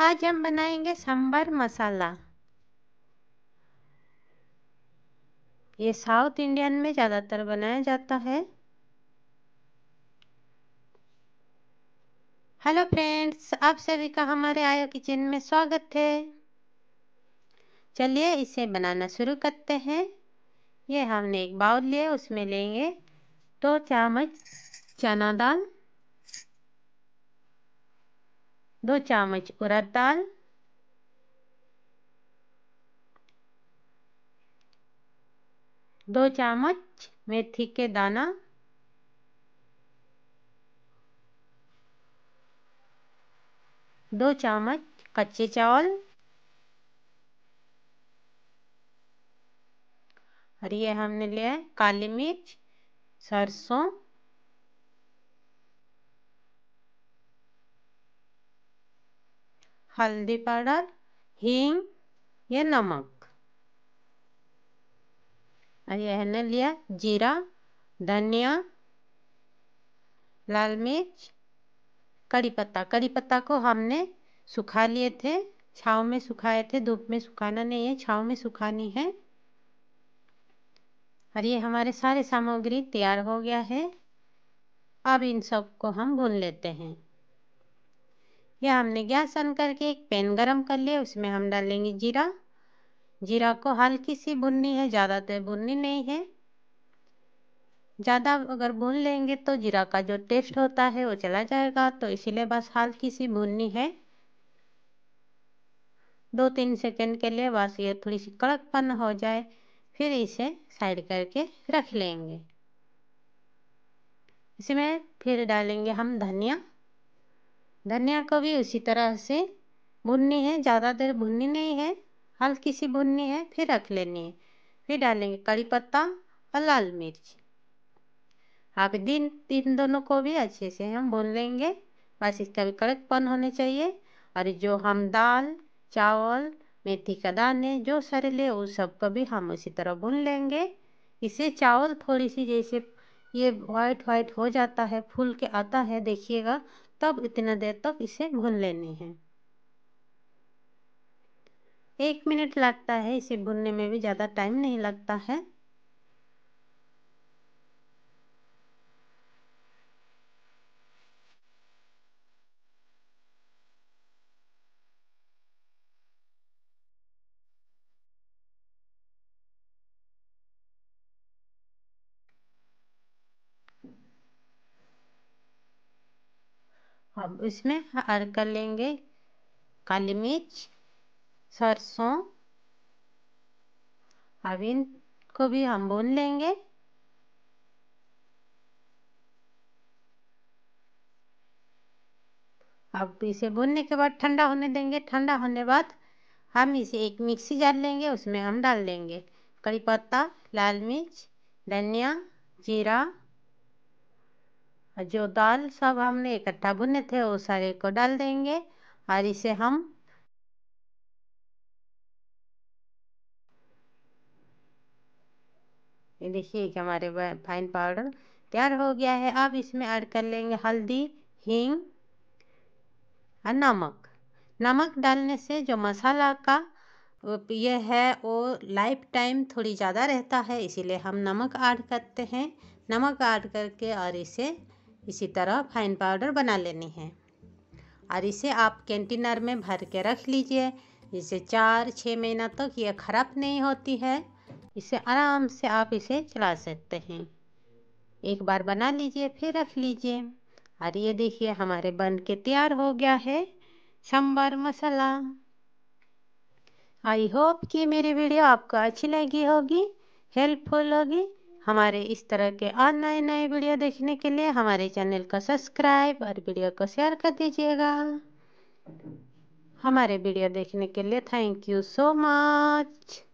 आज हाँ हम बनाएंगे सांबर मसाला ये साउथ इंडियन में ज़्यादातर बनाया जाता है हेलो फ्रेंड्स आप सभी का हमारे आयो किचन में स्वागत है चलिए इसे बनाना शुरू करते हैं ये हमने एक बाउल लिए उसमें लेंगे दो तो चामच चना दाल दो चम्मच उड़द दाल दो चम्मच मेथी के दाना दो चम्मच कच्चे चावल और ये हमने लिया है काली मिर्च सरसों हल्दी पाउडर हींग या नमक और यह ने लिया जीरा धनिया लाल मिर्च कड़ी पत्ता कड़ी पत्ता को हमने सुखा लिए थे छाँव में सुखाए थे धूप में सुखाना नहीं है छाँव में सुखानी है और ये हमारे सारे सामग्री तैयार हो गया है अब इन सब को हम भून लेते हैं यह हमने गैस ऑन करके एक पैन गरम कर लिया उसमें हम डालेंगे जीरा जीरा को हल्की सी भुननी है ज़्यादा देर भुननी नहीं है ज़्यादा अगर भून लेंगे तो जीरा का जो टेस्ट होता है वो चला जाएगा तो इसीलिए बस हल्की सी भुननी है दो तीन सेकंड के लिए बस ये थोड़ी सी कड़कपन हो जाए फिर इसे साइड करके रख लेंगे इसमें फिर डालेंगे हम धनिया धनिया को भी उसी तरह से भुननी है ज़्यादा देर भुननी नहीं है हल्की सी भुननी है फिर रख लेनी है फिर डालेंगे कड़ी पत्ता और लाल मिर्च आप दिन इन दोनों को भी अच्छे से हम भून लेंगे बस इसका भी कड़कपन होने चाहिए और जो हम दाल चावल मेथी का दाने जो सारे ले उस सब को भी हम उसी तरह भून लेंगे इसे चावल थोड़ी सी जैसे ये वाइट वाइट हो जाता है फूल के आता है देखिएगा तब इतना देर तक इसे भून लेनी है एक मिनट लगता है इसे भूनने में भी ज़्यादा टाइम नहीं लगता है अब इसमें हर कर लेंगे काली मिर्च सरसों अब इनको भी हम भून लेंगे अब इसे भूनने के बाद ठंडा होने देंगे ठंडा होने बाद हम इसे एक मिक्सी जार लेंगे उसमें हम डाल देंगे कड़ी पत्ता लाल मिर्च धनिया जीरा जो दाल सब हमने इकट्ठा भुने थे वो सारे को डाल देंगे और इसे हम ये देखिए कि हमारे फाइन पाउडर तैयार हो गया है अब इसमें ऐड कर लेंगे हल्दी हींग और नमक नमक डालने से जो मसाला का ये है वो लाइफ टाइम थोड़ी ज़्यादा रहता है इसीलिए हम नमक ऐड करते हैं नमक ऐड करके और इसे इसी तरह फाइन पाउडर बना लेनी है और इसे आप कंटेनर में भर के रख लीजिए इसे चार छः महीना तक तो यह ख़राब नहीं होती है इसे आराम से आप इसे चला सकते हैं एक बार बना लीजिए फिर रख लीजिए और ये देखिए हमारे बन के तैयार हो गया है सांबर मसाला आई होप कि मेरी वीडियो आपको अच्छी लगी होगी हेल्पफुल होगी हमारे इस तरह के और नए नए वीडियो देखने के लिए हमारे चैनल को सब्सक्राइब और वीडियो को शेयर कर दीजिएगा हमारे वीडियो देखने के लिए थैंक यू सो मच